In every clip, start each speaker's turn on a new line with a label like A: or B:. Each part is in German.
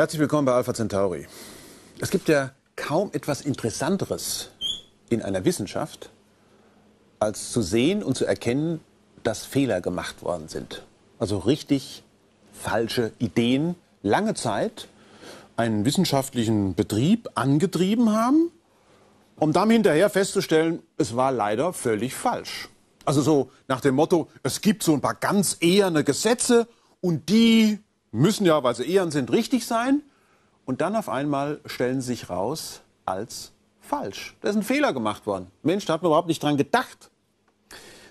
A: Herzlich willkommen bei Alpha Centauri. Es gibt ja kaum etwas Interessanteres in einer Wissenschaft, als zu sehen und zu erkennen, dass Fehler gemacht worden sind. Also richtig falsche Ideen lange Zeit einen wissenschaftlichen Betrieb angetrieben haben, um dann hinterher festzustellen, es war leider völlig falsch. Also so nach dem Motto, es gibt so ein paar ganz eherne Gesetze und die müssen ja, weil sie Ehren sind, richtig sein. Und dann auf einmal stellen sie sich raus als falsch. Da ist ein Fehler gemacht worden. Mensch, da hat man überhaupt nicht dran gedacht.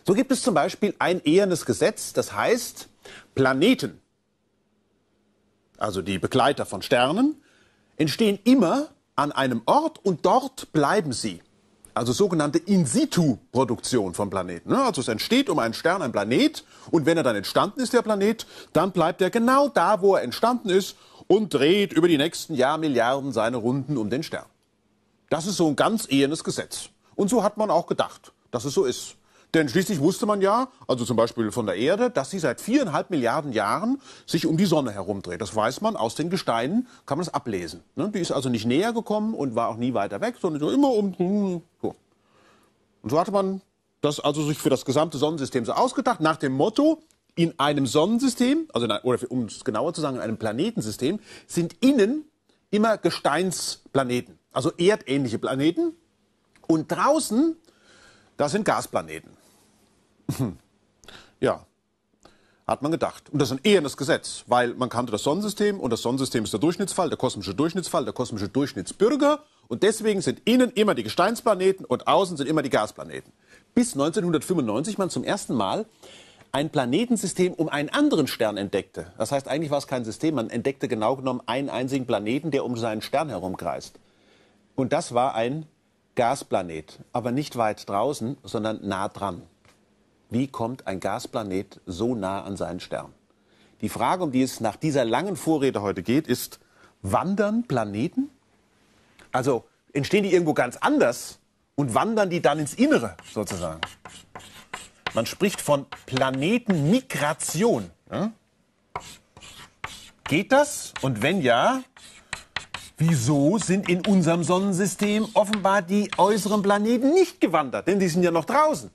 A: So gibt es zum Beispiel ein ehernes Gesetz, das heißt, Planeten, also die Begleiter von Sternen, entstehen immer an einem Ort und dort bleiben sie. Also sogenannte In-situ-Produktion von Planeten. Ne? Also es entsteht um einen Stern ein Planet und wenn er dann entstanden ist, der Planet, dann bleibt er genau da, wo er entstanden ist und dreht über die nächsten Jahrmilliarden seine Runden um den Stern. Das ist so ein ganz ehernes Gesetz. Und so hat man auch gedacht, dass es so ist. Denn schließlich wusste man ja, also zum Beispiel von der Erde, dass sie seit viereinhalb Milliarden Jahren sich um die Sonne herumdreht. Das weiß man aus den Gesteinen, kann man das ablesen. Ne? Die ist also nicht näher gekommen und war auch nie weiter weg, sondern so immer um. Hm, und so hatte man das also sich für das gesamte Sonnensystem so ausgedacht, nach dem Motto, in einem Sonnensystem, also in, oder um es genauer zu sagen, in einem Planetensystem, sind innen immer Gesteinsplaneten, also erdähnliche Planeten. Und draußen, das sind Gasplaneten. Ja, hat man gedacht. Und das ist ein ehernes Gesetz, weil man kannte das Sonnensystem und das Sonnensystem ist der Durchschnittsfall, der kosmische Durchschnittsfall, der kosmische Durchschnittsbürger. Und deswegen sind innen immer die Gesteinsplaneten und außen sind immer die Gasplaneten. Bis 1995 man zum ersten Mal ein Planetensystem um einen anderen Stern entdeckte. Das heißt, eigentlich war es kein System, man entdeckte genau genommen einen einzigen Planeten, der um seinen Stern herumkreist. Und das war ein Gasplanet, aber nicht weit draußen, sondern nah dran wie kommt ein Gasplanet so nah an seinen Stern? Die Frage, um die es nach dieser langen Vorrede heute geht, ist, wandern Planeten? Also entstehen die irgendwo ganz anders und wandern die dann ins Innere sozusagen? Man spricht von Planetenmigration. Hm? Geht das? Und wenn ja, wieso sind in unserem Sonnensystem offenbar die äußeren Planeten nicht gewandert? Denn die sind ja noch draußen.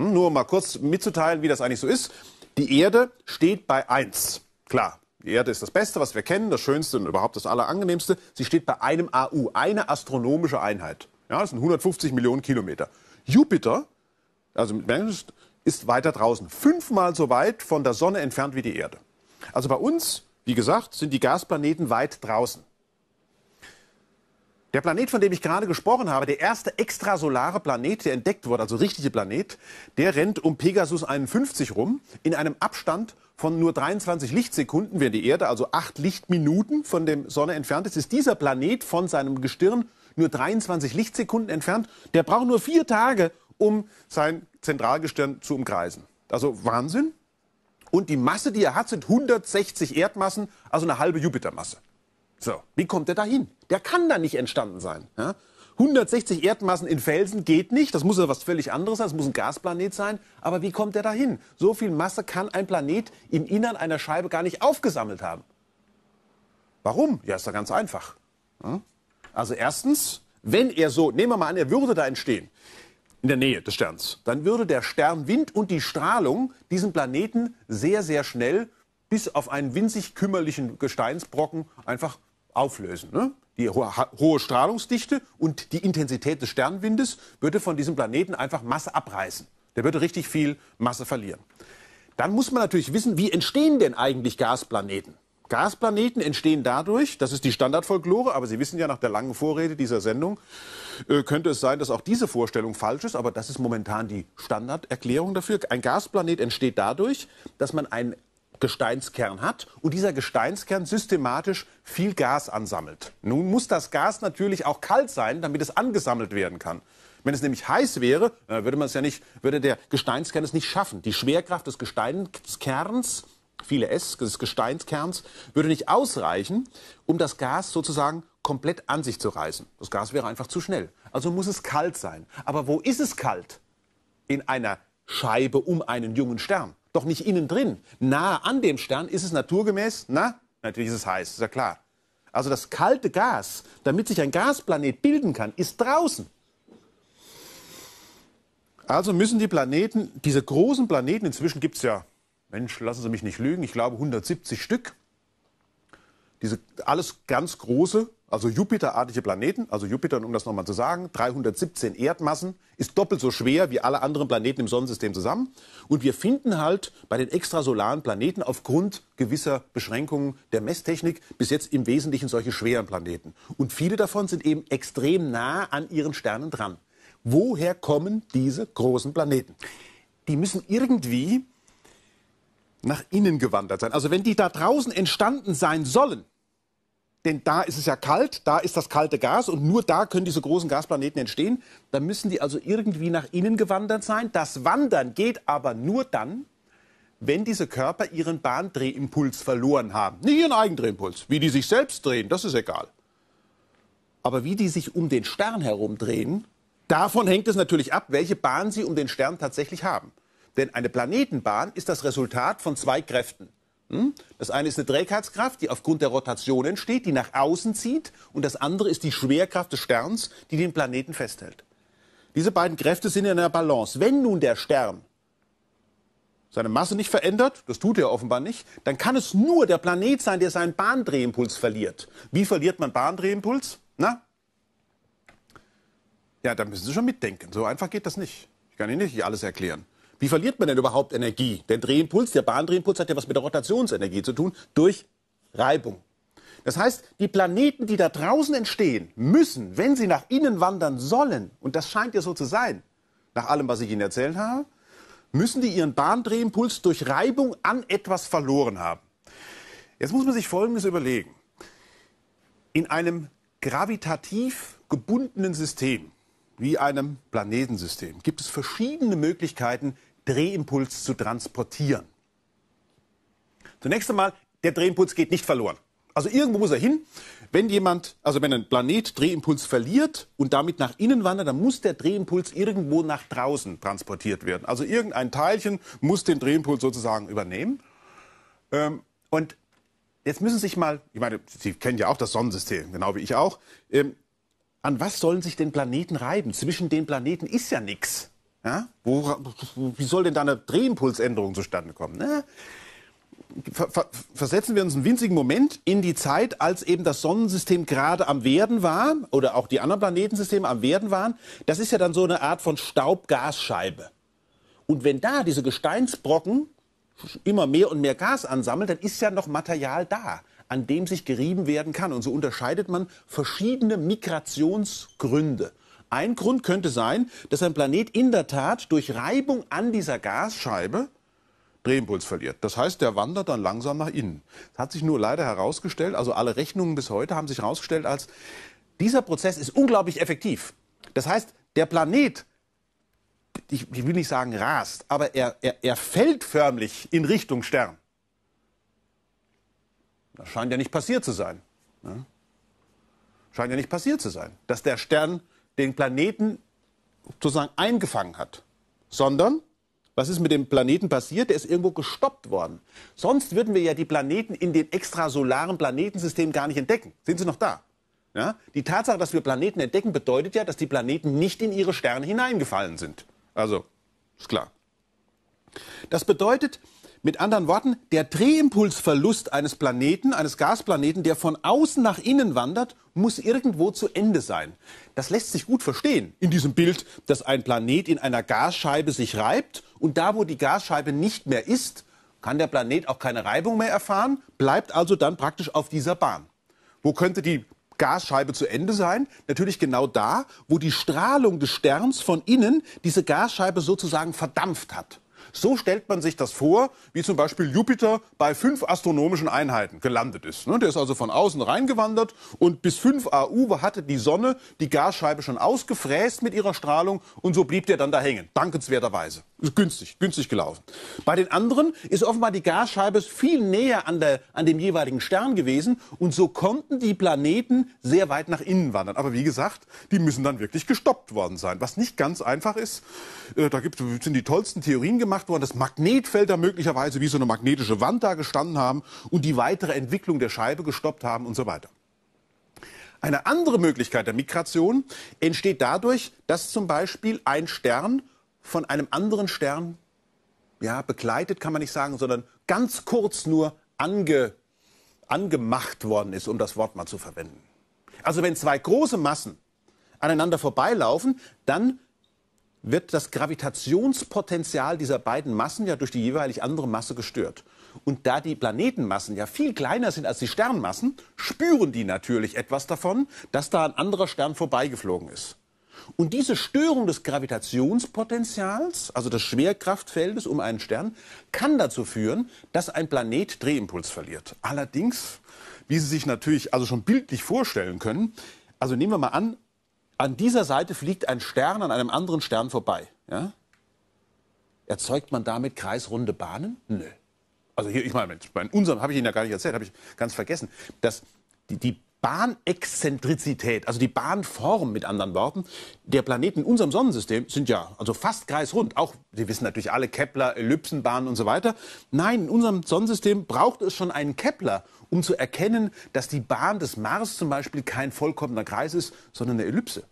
A: Hm, nur mal kurz mitzuteilen, wie das eigentlich so ist. Die Erde steht bei 1. Klar, die Erde ist das Beste, was wir kennen, das Schönste und überhaupt das Allerangenehmste. Sie steht bei einem AU, eine astronomische Einheit. Ja, das sind 150 Millionen Kilometer. Jupiter, also mit Menschen, ist weiter draußen, fünfmal so weit von der Sonne entfernt wie die Erde. Also bei uns, wie gesagt, sind die Gasplaneten weit draußen. Der Planet, von dem ich gerade gesprochen habe, der erste extrasolare Planet, der entdeckt wurde, also richtige Planet, der rennt um Pegasus 51 rum in einem Abstand von nur 23 Lichtsekunden, während die Erde also 8 Lichtminuten von der Sonne entfernt ist, ist dieser Planet von seinem Gestirn nur 23 Lichtsekunden entfernt. Der braucht nur vier Tage, um sein Zentralgestirn zu umkreisen. Also Wahnsinn. Und die Masse, die er hat, sind 160 Erdmassen, also eine halbe Jupitermasse. So, wie kommt der da hin? Der kann da nicht entstanden sein. Ja? 160 Erdmassen in Felsen geht nicht. Das muss ja was völlig anderes sein. Das muss ein Gasplanet sein. Aber wie kommt der da hin? So viel Masse kann ein Planet im Innern einer Scheibe gar nicht aufgesammelt haben. Warum? Ja, ist ja ganz einfach. Ja? Also erstens, wenn er so, nehmen wir mal an, er würde da entstehen, in der Nähe des Sterns, dann würde der Sternwind und die Strahlung diesen Planeten sehr, sehr schnell bis auf einen winzig kümmerlichen Gesteinsbrocken einfach auflösen. Ne? Die hohe Strahlungsdichte und die Intensität des Sternwindes würde von diesem Planeten einfach Masse abreißen. Der würde richtig viel Masse verlieren. Dann muss man natürlich wissen, wie entstehen denn eigentlich Gasplaneten? Gasplaneten entstehen dadurch, das ist die Standardfolklore, aber Sie wissen ja nach der langen Vorrede dieser Sendung, äh, könnte es sein, dass auch diese Vorstellung falsch ist, aber das ist momentan die Standarderklärung dafür. Ein Gasplanet entsteht dadurch, dass man ein Gesteinskern hat und dieser Gesteinskern systematisch viel Gas ansammelt. Nun muss das Gas natürlich auch kalt sein, damit es angesammelt werden kann. Wenn es nämlich heiß wäre, äh, würde man es ja nicht, würde der Gesteinskern es nicht schaffen. Die Schwerkraft des Gesteinskerns, viele S des Gesteinskerns, würde nicht ausreichen, um das Gas sozusagen komplett an sich zu reißen. Das Gas wäre einfach zu schnell. Also muss es kalt sein. Aber wo ist es kalt? In einer Scheibe um einen jungen Stern. Doch nicht innen drin. Nahe an dem Stern ist es naturgemäß, na, natürlich ist es heiß, ist ja klar. Also das kalte Gas, damit sich ein Gasplanet bilden kann, ist draußen. Also müssen die Planeten, diese großen Planeten, inzwischen gibt es ja, Mensch, lassen Sie mich nicht lügen, ich glaube 170 Stück, diese alles ganz große also Jupiterartige Planeten, also Jupiter, um das nochmal zu sagen, 317 Erdmassen, ist doppelt so schwer wie alle anderen Planeten im Sonnensystem zusammen. Und wir finden halt bei den extrasolaren Planeten aufgrund gewisser Beschränkungen der Messtechnik bis jetzt im Wesentlichen solche schweren Planeten. Und viele davon sind eben extrem nah an ihren Sternen dran. Woher kommen diese großen Planeten? Die müssen irgendwie nach innen gewandert sein. Also wenn die da draußen entstanden sein sollen, denn da ist es ja kalt, da ist das kalte Gas und nur da können diese großen Gasplaneten entstehen. Da müssen die also irgendwie nach innen gewandert sein. Das Wandern geht aber nur dann, wenn diese Körper ihren Bahndrehimpuls verloren haben. Nicht ihren Eigendrehimpuls. Wie die sich selbst drehen, das ist egal. Aber wie die sich um den Stern herum drehen, davon hängt es natürlich ab, welche Bahn sie um den Stern tatsächlich haben. Denn eine Planetenbahn ist das Resultat von zwei Kräften. Hm? Das eine ist eine Trägheitskraft, die aufgrund der Rotation entsteht, die nach außen zieht. Und das andere ist die Schwerkraft des Sterns, die den Planeten festhält. Diese beiden Kräfte sind in einer Balance. Wenn nun der Stern seine Masse nicht verändert, das tut er offenbar nicht, dann kann es nur der Planet sein, der seinen Bahndrehimpuls verliert. Wie verliert man Bahndrehimpuls? Na? Ja, da müssen Sie schon mitdenken. So einfach geht das nicht. Ich kann Ihnen nicht alles erklären. Wie verliert man denn überhaupt Energie? Der Drehimpuls, der Bahndrehimpuls hat ja was mit der Rotationsenergie zu tun, durch Reibung. Das heißt, die Planeten, die da draußen entstehen, müssen, wenn sie nach innen wandern sollen, und das scheint ja so zu sein, nach allem, was ich Ihnen erzählt habe, müssen die ihren Bahndrehimpuls durch Reibung an etwas verloren haben. Jetzt muss man sich Folgendes überlegen. In einem gravitativ gebundenen System, wie einem Planetensystem, gibt es verschiedene Möglichkeiten, Drehimpuls zu transportieren. Zunächst einmal, der Drehimpuls geht nicht verloren. Also irgendwo muss er hin. Wenn jemand, also wenn ein Planet Drehimpuls verliert und damit nach innen wandert, dann muss der Drehimpuls irgendwo nach draußen transportiert werden. Also irgendein Teilchen muss den Drehimpuls sozusagen übernehmen. Ähm, und jetzt müssen Sie sich mal, ich meine, Sie kennen ja auch das Sonnensystem, genau wie ich auch. Ähm, an was sollen sich denn Planeten reiben? Zwischen den Planeten ist ja nichts. Ja? Wo, wie soll denn da eine Drehimpulsänderung zustande kommen? Ne? Ver, ver, versetzen wir uns einen winzigen Moment in die Zeit, als eben das Sonnensystem gerade am Werden war oder auch die anderen Planetensysteme am Werden waren. Das ist ja dann so eine Art von Staub-Gasscheibe. Und wenn da diese Gesteinsbrocken immer mehr und mehr Gas ansammeln, dann ist ja noch Material da, an dem sich gerieben werden kann. Und so unterscheidet man verschiedene Migrationsgründe. Ein Grund könnte sein, dass ein Planet in der Tat durch Reibung an dieser Gasscheibe Drehimpuls verliert. Das heißt, der wandert dann langsam nach innen. Das hat sich nur leider herausgestellt, also alle Rechnungen bis heute haben sich herausgestellt als, dieser Prozess ist unglaublich effektiv. Das heißt, der Planet, ich, ich will nicht sagen rast, aber er, er, er fällt förmlich in Richtung Stern. Das scheint ja nicht passiert zu sein. Ne? Scheint ja nicht passiert zu sein, dass der Stern den Planeten sozusagen eingefangen hat, sondern was ist mit dem Planeten passiert? Der ist irgendwo gestoppt worden. Sonst würden wir ja die Planeten in den extrasolaren Planetensystemen gar nicht entdecken. Sind sie noch da? Ja? Die Tatsache, dass wir Planeten entdecken, bedeutet ja, dass die Planeten nicht in ihre Sterne hineingefallen sind. Also, ist klar. Das bedeutet, mit anderen Worten, der Drehimpulsverlust eines Planeten, eines Gasplaneten, der von außen nach innen wandert, muss irgendwo zu Ende sein. Das lässt sich gut verstehen in diesem Bild, dass ein Planet in einer Gasscheibe sich reibt und da, wo die Gasscheibe nicht mehr ist, kann der Planet auch keine Reibung mehr erfahren, bleibt also dann praktisch auf dieser Bahn. Wo könnte die Gasscheibe zu Ende sein? Natürlich genau da, wo die Strahlung des Sterns von innen diese Gasscheibe sozusagen verdampft hat. So stellt man sich das vor, wie zum Beispiel Jupiter bei fünf astronomischen Einheiten gelandet ist. Ne? Der ist also von außen reingewandert und bis 5 AU hatte die Sonne die Gasscheibe schon ausgefräst mit ihrer Strahlung und so blieb der dann da hängen, dankenswerterweise günstig, günstig gelaufen. Bei den anderen ist offenbar die Gasscheibe viel näher an, der, an dem jeweiligen Stern gewesen und so konnten die Planeten sehr weit nach innen wandern. Aber wie gesagt, die müssen dann wirklich gestoppt worden sein, was nicht ganz einfach ist. Äh, da gibt, sind die tollsten Theorien gemacht worden, dass Magnetfelder möglicherweise wie so eine magnetische Wand da gestanden haben und die weitere Entwicklung der Scheibe gestoppt haben und so weiter. Eine andere Möglichkeit der Migration entsteht dadurch, dass zum Beispiel ein Stern von einem anderen Stern, ja, begleitet kann man nicht sagen, sondern ganz kurz nur ange, angemacht worden ist, um das Wort mal zu verwenden. Also wenn zwei große Massen aneinander vorbeilaufen, dann wird das Gravitationspotenzial dieser beiden Massen ja durch die jeweilig andere Masse gestört. Und da die Planetenmassen ja viel kleiner sind als die Sternmassen, spüren die natürlich etwas davon, dass da ein anderer Stern vorbeigeflogen ist. Und diese Störung des Gravitationspotenzials, also des Schwerkraftfeldes um einen Stern, kann dazu führen, dass ein Planet Drehimpuls verliert. Allerdings, wie Sie sich natürlich also schon bildlich vorstellen können, also nehmen wir mal an, an dieser Seite fliegt ein Stern an einem anderen Stern vorbei. Ja? Erzeugt man damit kreisrunde Bahnen? Nö. Also hier, ich meine, bei unserem habe ich Ihnen ja gar nicht erzählt, habe ich ganz vergessen, dass die, die Bahnexzentrizität, also die Bahnform mit anderen Worten, der Planeten in unserem Sonnensystem sind ja also fast kreisrund. Auch, Sie wissen natürlich alle, Kepler, Ellipsenbahnen und so weiter. Nein, in unserem Sonnensystem braucht es schon einen Kepler, um zu erkennen, dass die Bahn des Mars zum Beispiel kein vollkommener Kreis ist, sondern eine Ellipse.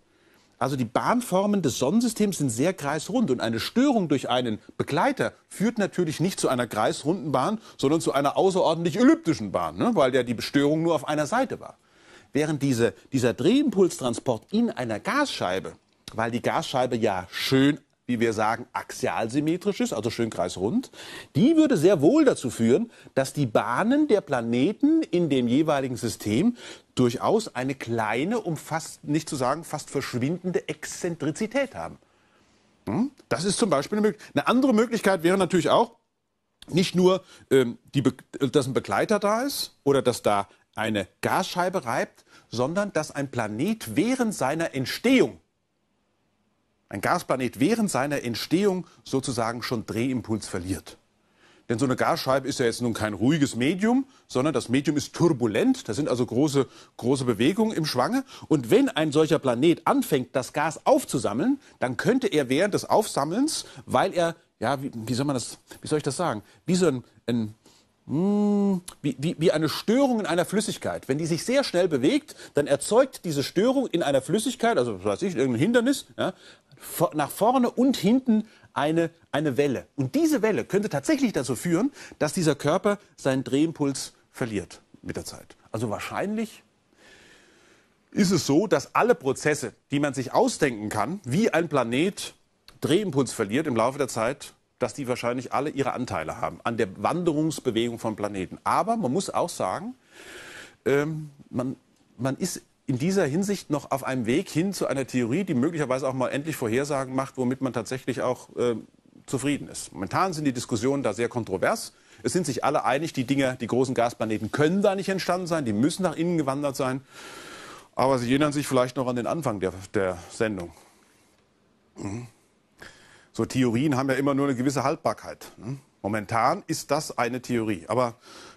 A: Also die Bahnformen des Sonnensystems sind sehr kreisrund und eine Störung durch einen Begleiter führt natürlich nicht zu einer kreisrunden Bahn, sondern zu einer außerordentlich elliptischen Bahn, ne? weil ja die Störung nur auf einer Seite war während diese, dieser Drehimpulstransport in einer Gasscheibe, weil die Gasscheibe ja schön wie wir sagen, axialsymmetrisch ist, also schön kreisrund, die würde sehr wohl dazu führen, dass die Bahnen der Planeten in dem jeweiligen System durchaus eine kleine, um fast, nicht zu sagen, fast verschwindende Exzentrizität haben. Hm? Das ist zum Beispiel eine Möglichkeit. Eine andere Möglichkeit wäre natürlich auch, nicht nur, ähm, die dass ein Begleiter da ist oder dass da eine Gasscheibe reibt, sondern dass ein Planet während seiner Entstehung, ein Gasplanet während seiner Entstehung sozusagen schon Drehimpuls verliert. Denn so eine Gasscheibe ist ja jetzt nun kein ruhiges Medium, sondern das Medium ist turbulent. Da sind also große, große Bewegungen im Schwange. Und wenn ein solcher Planet anfängt, das Gas aufzusammeln, dann könnte er während des Aufsammelns, weil er, ja, wie, wie soll man das, wie soll ich das sagen, wie so ein, ein hm, wie, wie, wie eine Störung in einer Flüssigkeit. Wenn die sich sehr schnell bewegt, dann erzeugt diese Störung in einer Flüssigkeit, also was weiß ich, irgendein Hindernis, ja, nach vorne und hinten eine, eine Welle. Und diese Welle könnte tatsächlich dazu führen, dass dieser Körper seinen Drehimpuls verliert mit der Zeit. Also wahrscheinlich ist es so, dass alle Prozesse, die man sich ausdenken kann, wie ein Planet Drehimpuls verliert im Laufe der Zeit, dass die wahrscheinlich alle ihre Anteile haben an der Wanderungsbewegung von Planeten. Aber man muss auch sagen, ähm, man, man ist in dieser Hinsicht noch auf einem Weg hin zu einer Theorie, die möglicherweise auch mal endlich Vorhersagen macht, womit man tatsächlich auch äh, zufrieden ist. Momentan sind die Diskussionen da sehr kontrovers. Es sind sich alle einig, die Dinger, die großen Gasplaneten können da nicht entstanden sein, die müssen nach innen gewandert sein. Aber sie erinnern sich vielleicht noch an den Anfang der, der Sendung. Mhm. So Theorien haben ja immer nur eine gewisse Haltbarkeit. Ne? Momentan ist das eine Theorie, aber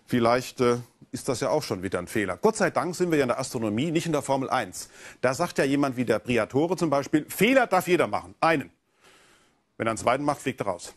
A: vielleicht äh, ist das ja auch schon wieder ein Fehler. Gott sei Dank sind wir ja in der Astronomie, nicht in der Formel 1. Da sagt ja jemand wie der Priatore zum Beispiel, Fehler darf jeder machen, einen. Wenn er einen zweiten macht, fliegt er raus.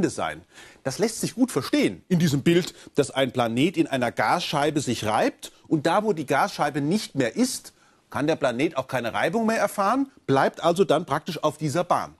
A: Ende sein. Das lässt sich gut verstehen in diesem Bild, dass ein Planet in einer Gasscheibe sich reibt und da, wo die Gasscheibe nicht mehr ist, kann der Planet auch keine Reibung mehr erfahren, bleibt also dann praktisch auf dieser Bahn.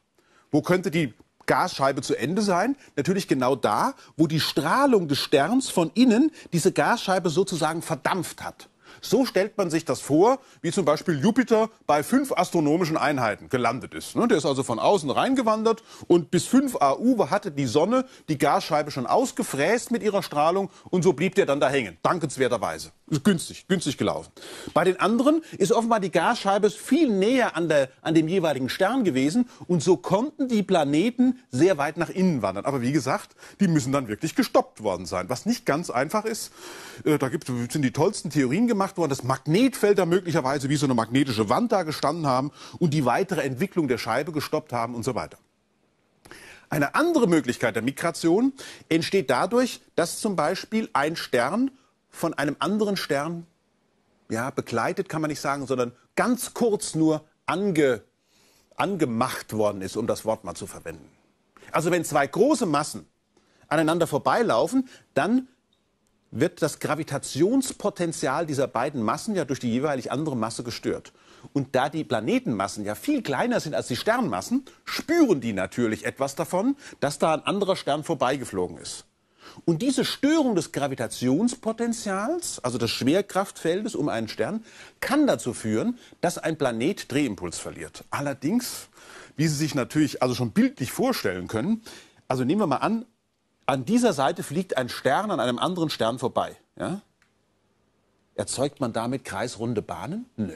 A: Wo könnte die Gasscheibe zu Ende sein? Natürlich genau da, wo die Strahlung des Sterns von innen diese Gasscheibe sozusagen verdampft hat. So stellt man sich das vor, wie zum Beispiel Jupiter bei fünf astronomischen Einheiten gelandet ist. Ne? Der ist also von außen reingewandert und bis 5 AU hatte die Sonne die Gasscheibe schon ausgefräst mit ihrer Strahlung und so blieb der dann da hängen, dankenswerterweise günstig, günstig gelaufen. Bei den anderen ist offenbar die Gasscheibe viel näher an, der, an dem jeweiligen Stern gewesen und so konnten die Planeten sehr weit nach innen wandern. Aber wie gesagt, die müssen dann wirklich gestoppt worden sein, was nicht ganz einfach ist. Äh, da gibt, sind die tollsten Theorien gemacht worden, dass Magnetfelder möglicherweise wie so eine magnetische Wand da gestanden haben und die weitere Entwicklung der Scheibe gestoppt haben und so weiter. Eine andere Möglichkeit der Migration entsteht dadurch, dass zum Beispiel ein Stern von einem anderen Stern, ja, begleitet kann man nicht sagen, sondern ganz kurz nur ange, angemacht worden ist, um das Wort mal zu verwenden. Also wenn zwei große Massen aneinander vorbeilaufen, dann wird das Gravitationspotenzial dieser beiden Massen ja durch die jeweilig andere Masse gestört. Und da die Planetenmassen ja viel kleiner sind als die Sternmassen, spüren die natürlich etwas davon, dass da ein anderer Stern vorbeigeflogen ist. Und diese Störung des Gravitationspotenzials, also des Schwerkraftfeldes um einen Stern, kann dazu führen, dass ein Planet Drehimpuls verliert. Allerdings, wie Sie sich natürlich also schon bildlich vorstellen können, also nehmen wir mal an, an dieser Seite fliegt ein Stern an einem anderen Stern vorbei. Ja? Erzeugt man damit kreisrunde Bahnen? Nö.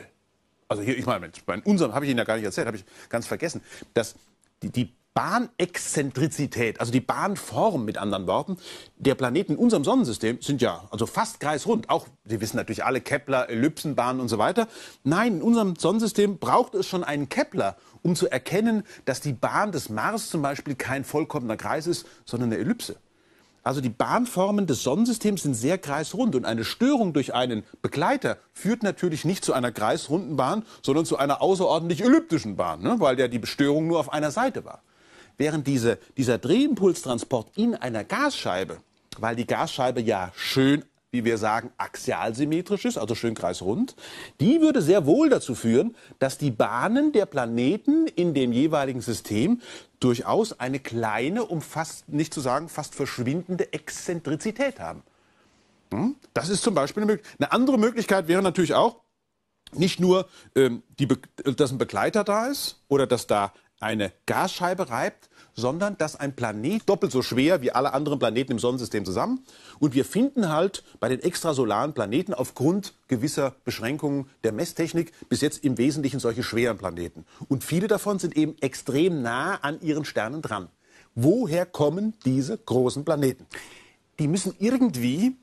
A: Also hier, ich meine, bei unserem habe ich Ihnen ja gar nicht erzählt, habe ich ganz vergessen, dass die, die Bahnexzentrizität, also die Bahnform mit anderen Worten, der Planeten in unserem Sonnensystem sind ja also fast kreisrund. Auch, Sie wissen natürlich alle, Kepler, Ellipsenbahnen und so weiter. Nein, in unserem Sonnensystem braucht es schon einen Kepler, um zu erkennen, dass die Bahn des Mars zum Beispiel kein vollkommener Kreis ist, sondern eine Ellipse. Also die Bahnformen des Sonnensystems sind sehr kreisrund und eine Störung durch einen Begleiter führt natürlich nicht zu einer kreisrunden Bahn, sondern zu einer außerordentlich elliptischen Bahn, ne? weil ja die Störung nur auf einer Seite war während diese, dieser Drehimpulstransport in einer Gasscheibe, weil die Gasscheibe ja schön wie wir sagen, axialsymmetrisch ist, also schön kreisrund, die würde sehr wohl dazu führen, dass die Bahnen der Planeten in dem jeweiligen System durchaus eine kleine, um fast, nicht zu sagen, fast verschwindende Exzentrizität haben. Hm? Das ist zum Beispiel eine Möglichkeit. Eine andere Möglichkeit wäre natürlich auch, nicht nur, ähm, die, dass ein Begleiter da ist oder dass da eine Gasscheibe reibt, sondern dass ein Planet doppelt so schwer wie alle anderen Planeten im Sonnensystem zusammen. Und wir finden halt bei den extrasolaren Planeten aufgrund gewisser Beschränkungen der Messtechnik bis jetzt im Wesentlichen solche schweren Planeten. Und viele davon sind eben extrem nah an ihren Sternen dran. Woher kommen diese großen Planeten? Die müssen irgendwie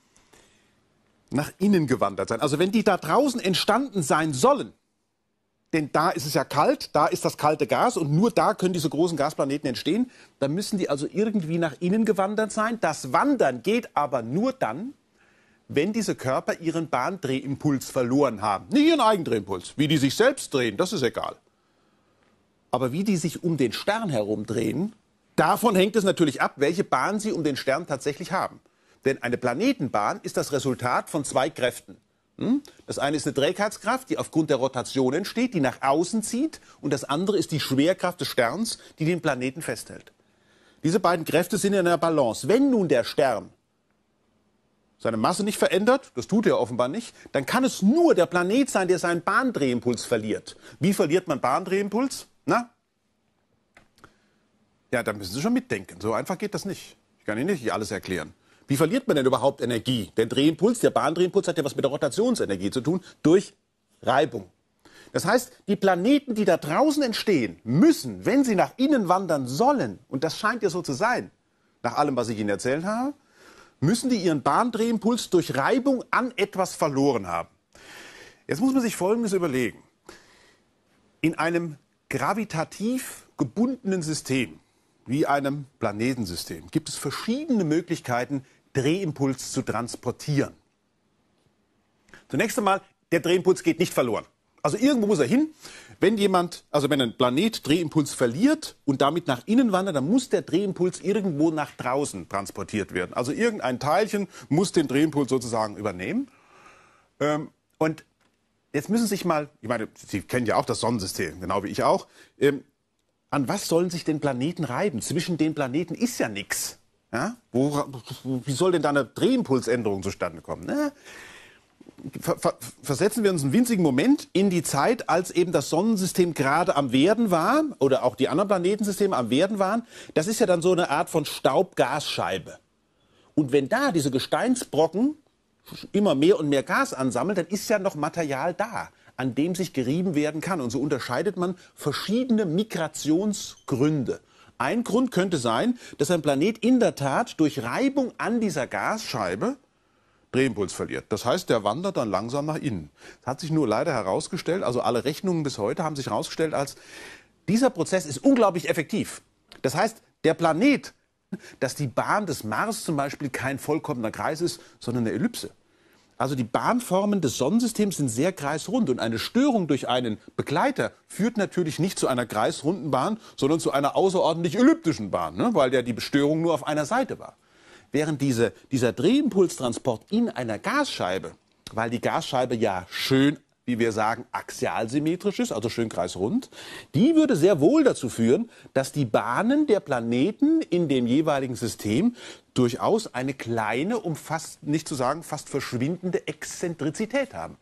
A: nach innen gewandert sein. Also wenn die da draußen entstanden sein sollen, denn da ist es ja kalt, da ist das kalte Gas und nur da können diese großen Gasplaneten entstehen. Da müssen die also irgendwie nach innen gewandert sein. Das Wandern geht aber nur dann, wenn diese Körper ihren Bahndrehimpuls verloren haben. Nicht ihren Eigendrehimpuls, wie die sich selbst drehen, das ist egal. Aber wie die sich um den Stern herum drehen, davon hängt es natürlich ab, welche Bahn sie um den Stern tatsächlich haben. Denn eine Planetenbahn ist das Resultat von zwei Kräften. Hm? Das eine ist eine Trägheitskraft, die aufgrund der Rotation entsteht, die nach außen zieht. Und das andere ist die Schwerkraft des Sterns, die den Planeten festhält. Diese beiden Kräfte sind in einer Balance. Wenn nun der Stern seine Masse nicht verändert, das tut er offenbar nicht, dann kann es nur der Planet sein, der seinen Bahndrehimpuls verliert. Wie verliert man Bahndrehimpuls? Na? Ja, da müssen Sie schon mitdenken. So einfach geht das nicht. Ich kann Ihnen nicht alles erklären. Wie verliert man denn überhaupt Energie? Der Drehimpuls, der Bahndrehimpuls hat ja was mit der Rotationsenergie zu tun, durch Reibung. Das heißt, die Planeten, die da draußen entstehen, müssen, wenn sie nach innen wandern sollen, und das scheint ja so zu sein, nach allem, was ich Ihnen erzählt habe, müssen die ihren Bahndrehimpuls durch Reibung an etwas verloren haben. Jetzt muss man sich Folgendes überlegen. In einem gravitativ gebundenen System, wie einem Planetensystem, gibt es verschiedene Möglichkeiten, Drehimpuls zu transportieren. Zunächst einmal, der Drehimpuls geht nicht verloren. Also irgendwo muss er hin. Wenn jemand, also wenn ein Planet Drehimpuls verliert und damit nach innen wandert, dann muss der Drehimpuls irgendwo nach draußen transportiert werden. Also irgendein Teilchen muss den Drehimpuls sozusagen übernehmen. Ähm, und jetzt müssen Sie sich mal, ich meine, Sie kennen ja auch das Sonnensystem, genau wie ich auch. Ähm, an was sollen sich denn Planeten reiben? Zwischen den Planeten ist ja nichts. Ja? Wo, wie soll denn da eine Drehimpulsänderung zustande kommen? Ne? Ver, ver, versetzen wir uns einen winzigen Moment in die Zeit, als eben das Sonnensystem gerade am Werden war oder auch die anderen Planetensysteme am Werden waren. Das ist ja dann so eine Art von Staubgasscheibe. Und wenn da diese Gesteinsbrocken immer mehr und mehr Gas ansammeln, dann ist ja noch Material da, an dem sich gerieben werden kann. Und so unterscheidet man verschiedene Migrationsgründe. Ein Grund könnte sein, dass ein Planet in der Tat durch Reibung an dieser Gasscheibe Drehimpuls verliert. Das heißt, der wandert dann langsam nach innen. Das hat sich nur leider herausgestellt, also alle Rechnungen bis heute haben sich herausgestellt als, dieser Prozess ist unglaublich effektiv. Das heißt, der Planet, dass die Bahn des Mars zum Beispiel kein vollkommener Kreis ist, sondern eine Ellipse. Also die Bahnformen des Sonnensystems sind sehr kreisrund und eine Störung durch einen Begleiter führt natürlich nicht zu einer kreisrunden Bahn, sondern zu einer außerordentlich elliptischen Bahn, ne? weil ja die Störung nur auf einer Seite war. Während diese, dieser Drehimpulstransport in einer Gasscheibe, weil die Gasscheibe ja schön wie wir sagen, axialsymmetrisch ist, also schön kreisrund, die würde sehr wohl dazu führen, dass die Bahnen der Planeten in dem jeweiligen System durchaus eine kleine, um fast, nicht zu sagen, fast verschwindende Exzentrizität haben.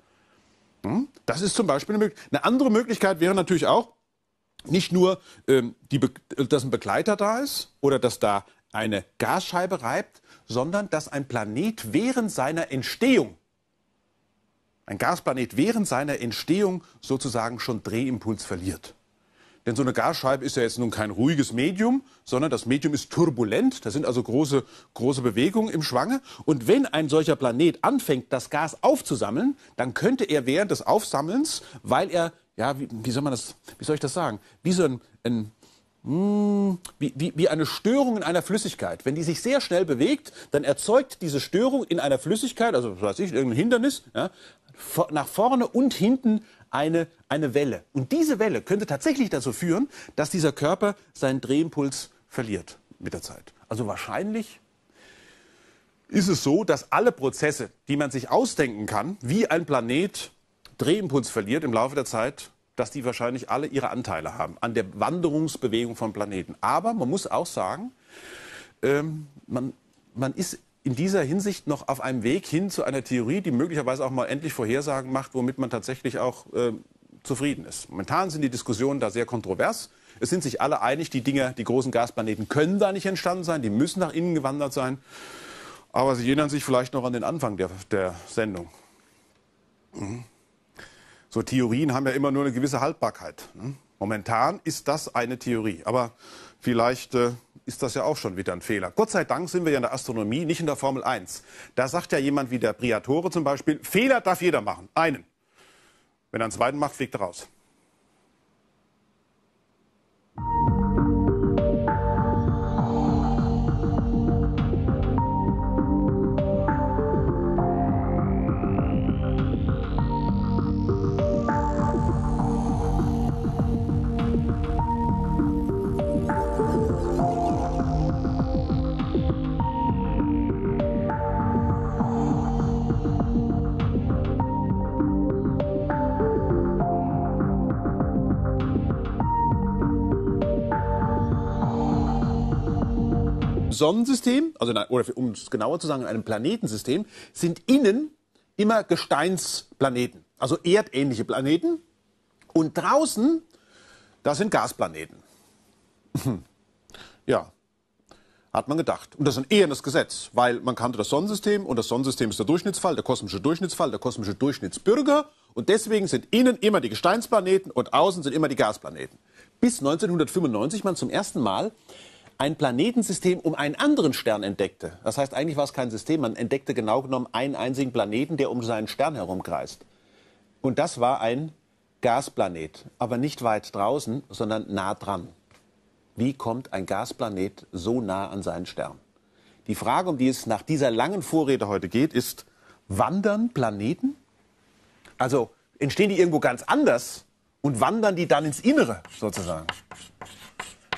A: Hm? Das ist zum Beispiel eine Möglichkeit. Eine andere Möglichkeit wäre natürlich auch, nicht nur, ähm, die dass ein Begleiter da ist oder dass da eine Gasscheibe reibt, sondern dass ein Planet während seiner Entstehung ein Gasplanet während seiner Entstehung sozusagen schon Drehimpuls verliert. Denn so eine Gasscheibe ist ja jetzt nun kein ruhiges Medium, sondern das Medium ist turbulent. Da sind also große, große Bewegungen im Schwange. Und wenn ein solcher Planet anfängt, das Gas aufzusammeln, dann könnte er während des Aufsammelns, weil er, ja, wie, wie soll man das, wie soll ich das sagen, wie so ein, ein hm, wie, wie, wie, eine Störung in einer Flüssigkeit. Wenn die sich sehr schnell bewegt, dann erzeugt diese Störung in einer Flüssigkeit, also was weiß ich, irgendein Hindernis, ja, nach vorne und hinten eine, eine Welle. Und diese Welle könnte tatsächlich dazu führen, dass dieser Körper seinen Drehimpuls verliert mit der Zeit. Also wahrscheinlich ist es so, dass alle Prozesse, die man sich ausdenken kann, wie ein Planet Drehimpuls verliert im Laufe der Zeit, dass die wahrscheinlich alle ihre Anteile haben an der Wanderungsbewegung von Planeten. Aber man muss auch sagen, ähm, man, man ist in dieser Hinsicht noch auf einem Weg hin zu einer Theorie, die möglicherweise auch mal endlich Vorhersagen macht, womit man tatsächlich auch äh, zufrieden ist. Momentan sind die Diskussionen da sehr kontrovers. Es sind sich alle einig, die Dinger, die großen Gasplaneten können da nicht entstanden sein, die müssen nach innen gewandert sein. Aber sie erinnern sich vielleicht noch an den Anfang der, der Sendung. Mhm so Theorien haben ja immer nur eine gewisse Haltbarkeit. Ne? Momentan ist das eine Theorie, aber vielleicht äh, ist das ja auch schon wieder ein Fehler. Gott sei Dank sind wir ja in der Astronomie, nicht in der Formel 1. Da sagt ja jemand wie der Briatore zum Beispiel, Fehler darf jeder machen, einen. Wenn er einen zweiten macht, fliegt er raus. Sonnensystem, also oder um es genauer zu sagen, in einem Planetensystem, sind innen immer Gesteinsplaneten, also erdähnliche Planeten. Und draußen, das sind Gasplaneten. ja, hat man gedacht. Und das ist ein ehernes Gesetz, weil man kannte das Sonnensystem und das Sonnensystem ist der Durchschnittsfall, der kosmische Durchschnittsfall, der kosmische Durchschnittsbürger. Und deswegen sind innen immer die Gesteinsplaneten und außen sind immer die Gasplaneten. Bis 1995 man zum ersten Mal ein Planetensystem um einen anderen Stern entdeckte. Das heißt, eigentlich war es kein System, man entdeckte genau genommen einen einzigen Planeten, der um seinen Stern herumkreist. Und das war ein Gasplanet, aber nicht weit draußen, sondern nah dran. Wie kommt ein Gasplanet so nah an seinen Stern? Die Frage, um die es nach dieser langen Vorrede heute geht, ist, wandern Planeten? Also entstehen die irgendwo ganz anders und wandern die dann ins Innere sozusagen?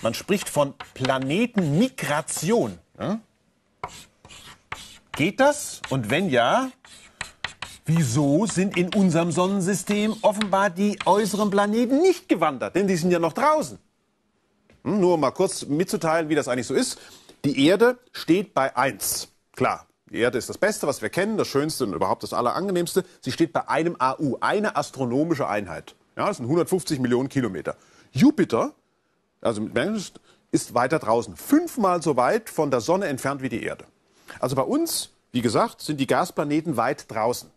A: Man spricht von Planetenmigration. Hm? Geht das? Und wenn ja, wieso sind in unserem Sonnensystem offenbar die äußeren Planeten nicht gewandert? Denn die sind ja noch draußen. Hm, nur um mal kurz mitzuteilen, wie das eigentlich so ist. Die Erde steht bei 1. Klar, die Erde ist das Beste, was wir kennen, das Schönste und überhaupt das Allerangenehmste. Sie steht bei einem AU, eine astronomische Einheit. Ja, das sind 150 Millionen Kilometer. Jupiter also mit Venus ist weiter draußen, fünfmal so weit von der Sonne entfernt wie die Erde. Also bei uns, wie gesagt, sind die Gasplaneten weit draußen.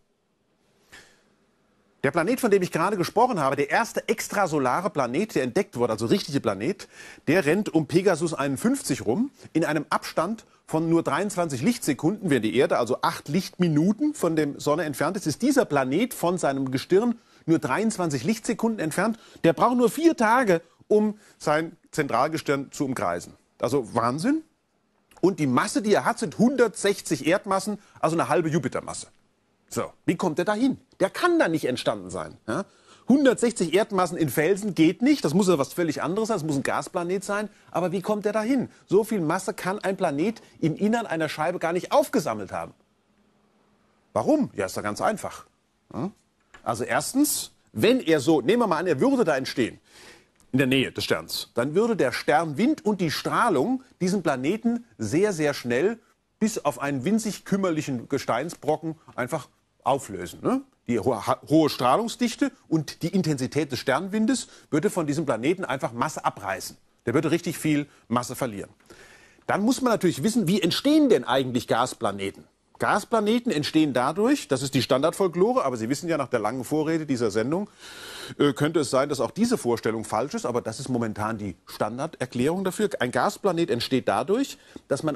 A: Der Planet, von dem ich gerade gesprochen habe, der erste extrasolare Planet, der entdeckt wurde, also richtige Planet, der rennt um Pegasus 51 rum in einem Abstand von nur 23 Lichtsekunden, während die Erde also 8 Lichtminuten von der Sonne entfernt ist, ist dieser Planet von seinem Gestirn nur 23 Lichtsekunden entfernt. Der braucht nur vier Tage, um sein Zentralgestirn zu umkreisen. Also Wahnsinn. Und die Masse, die er hat, sind 160 Erdmassen, also eine halbe Jupitermasse. So, wie kommt er da hin? Der kann da nicht entstanden sein. Ja? 160 Erdmassen in Felsen geht nicht, das muss ja was völlig anderes sein, das muss ein Gasplanet sein. Aber wie kommt er da hin? So viel Masse kann ein Planet im Innern einer Scheibe gar nicht aufgesammelt haben. Warum? Ja, ist da ganz einfach. Hm? Also erstens, wenn er so, nehmen wir mal an, er würde da entstehen, in der Nähe des Sterns, dann würde der Sternwind und die Strahlung diesen Planeten sehr, sehr schnell bis auf einen winzig kümmerlichen Gesteinsbrocken einfach auflösen. Ne? Die hohe Strahlungsdichte und die Intensität des Sternwindes würde von diesem Planeten einfach Masse abreißen. Der würde richtig viel Masse verlieren. Dann muss man natürlich wissen, wie entstehen denn eigentlich Gasplaneten? Gasplaneten entstehen dadurch, das ist die Standardfolklore, aber Sie wissen ja nach der langen Vorrede dieser Sendung, äh, könnte es sein, dass auch diese Vorstellung falsch ist, aber das ist momentan die Standarderklärung dafür. Ein Gasplanet entsteht dadurch, dass man